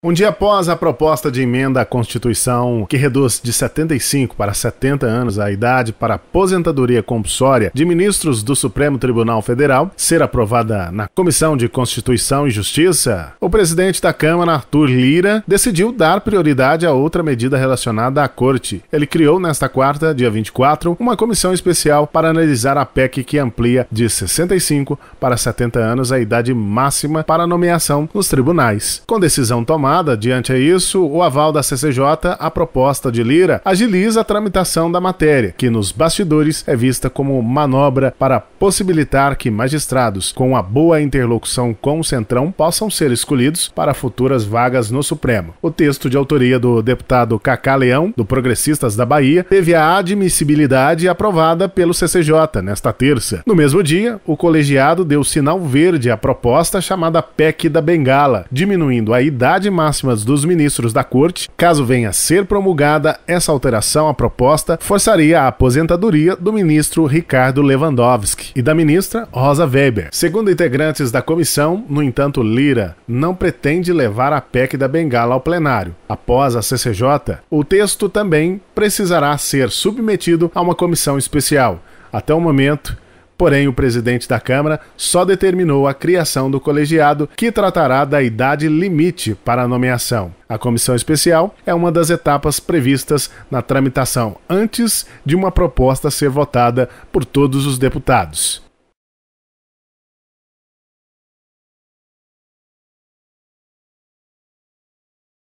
Um dia após a proposta de emenda à Constituição, que reduz de 75 para 70 anos a idade para aposentadoria compulsória de ministros do Supremo Tribunal Federal, ser aprovada na Comissão de Constituição e Justiça, o presidente da Câmara, Arthur Lira, decidiu dar prioridade a outra medida relacionada à Corte. Ele criou nesta quarta, dia 24, uma comissão especial para analisar a PEC que amplia de 65 para 70 anos a idade máxima para nomeação nos tribunais. Com decisão tomada, tomada diante a isso o aval da CCJ à proposta de Lira agiliza a tramitação da matéria, que nos bastidores é vista como manobra para possibilitar que magistrados com a boa interlocução com o Centrão possam ser escolhidos para futuras vagas no Supremo. O texto de autoria do deputado Cacá Leão, do Progressistas da Bahia, teve a admissibilidade aprovada pelo CCJ nesta terça. No mesmo dia, o colegiado deu sinal verde à proposta chamada PEC da Bengala, diminuindo a idade máximas dos ministros da corte, caso venha a ser promulgada essa alteração à proposta, forçaria a aposentadoria do ministro Ricardo Lewandowski e da ministra Rosa Weber. Segundo integrantes da comissão, no entanto, Lira não pretende levar a PEC da Bengala ao plenário. Após a CCJ, o texto também precisará ser submetido a uma comissão especial. Até o momento, Porém, o presidente da Câmara só determinou a criação do colegiado, que tratará da idade limite para a nomeação. A comissão especial é uma das etapas previstas na tramitação, antes de uma proposta ser votada por todos os deputados.